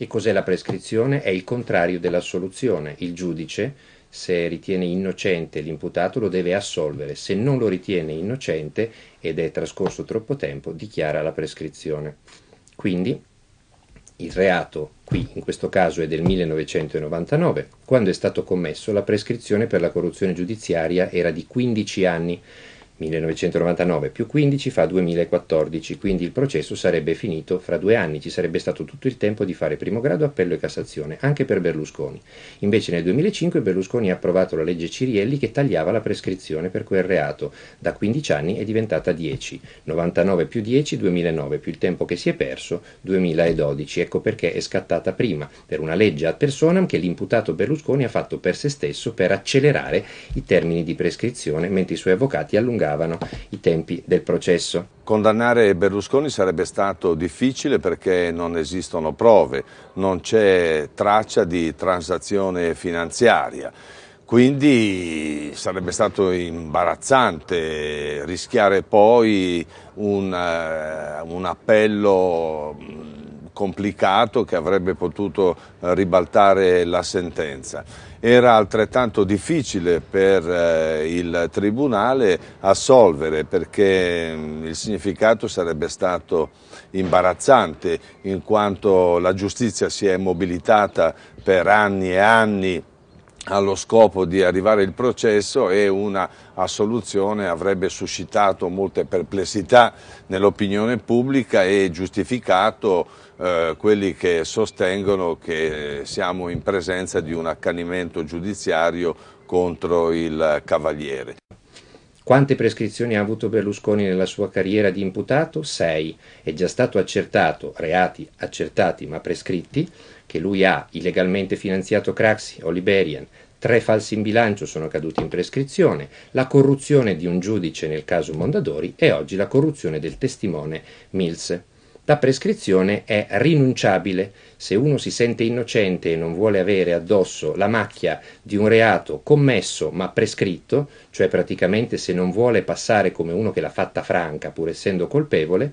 Che cos'è la prescrizione? È il contrario dell'assoluzione. Il giudice, se ritiene innocente l'imputato, lo deve assolvere. Se non lo ritiene innocente ed è trascorso troppo tempo, dichiara la prescrizione. Quindi il reato, qui in questo caso è del 1999, quando è stato commesso la prescrizione per la corruzione giudiziaria era di 15 anni 1999 più 15 fa 2014, quindi il processo sarebbe finito fra due anni, ci sarebbe stato tutto il tempo di fare primo grado, appello e Cassazione, anche per Berlusconi. Invece nel 2005 Berlusconi ha approvato la legge Cirielli che tagliava la prescrizione per quel reato, da 15 anni è diventata 10, 99 più 10, 2009 più il tempo che si è perso, 2012, ecco perché è scattata prima, per una legge ad personam che l'imputato Berlusconi ha fatto per se stesso per accelerare i termini di prescrizione, mentre i suoi avvocati allungavano allungavano i tempi del processo. Condannare Berlusconi sarebbe stato difficile perché non esistono prove, non c'è traccia di transazione finanziaria. Quindi sarebbe stato imbarazzante rischiare poi un, eh, un appello complicato che avrebbe potuto eh, ribaltare la sentenza. Era altrettanto difficile per eh, il Tribunale assolvere perché mm, il significato sarebbe stato imbarazzante in quanto la giustizia si è mobilitata per anni e anni allo scopo di arrivare al processo e una assoluzione avrebbe suscitato molte perplessità nell'opinione pubblica e giustificato eh, quelli che sostengono che siamo in presenza di un accanimento giudiziario contro il Cavaliere. Quante prescrizioni ha avuto Berlusconi nella sua carriera di imputato? 6. È già stato accertato, reati accertati ma prescritti, che lui ha illegalmente finanziato Craxi, o Liberian. tre falsi in bilancio sono caduti in prescrizione, la corruzione di un giudice nel caso Mondadori e oggi la corruzione del testimone Mills. La prescrizione è rinunciabile. Se uno si sente innocente e non vuole avere addosso la macchia di un reato commesso ma prescritto, cioè praticamente se non vuole passare come uno che l'ha fatta franca pur essendo colpevole,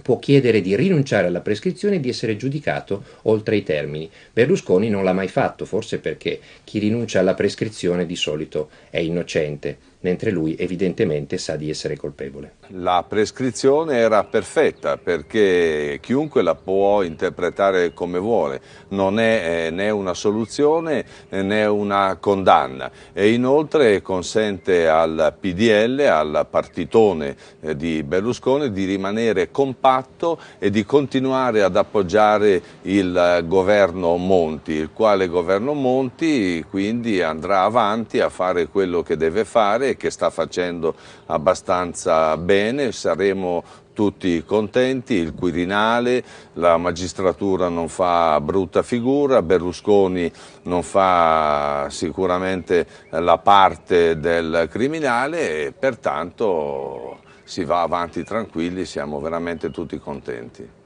può chiedere di rinunciare alla prescrizione e di essere giudicato oltre i termini. Berlusconi non l'ha mai fatto, forse perché chi rinuncia alla prescrizione di solito è innocente mentre lui evidentemente sa di essere colpevole. La prescrizione era perfetta perché chiunque la può interpretare come vuole, non è eh, né una soluzione eh, né una condanna e inoltre consente al PDL, al partitone eh, di Berlusconi di rimanere compatto e di continuare ad appoggiare il governo Monti, il quale governo Monti quindi andrà avanti a fare quello che deve fare e che sta facendo abbastanza bene, saremo tutti contenti, il Quirinale, la magistratura non fa brutta figura, Berlusconi non fa sicuramente la parte del criminale e pertanto si va avanti tranquilli, siamo veramente tutti contenti.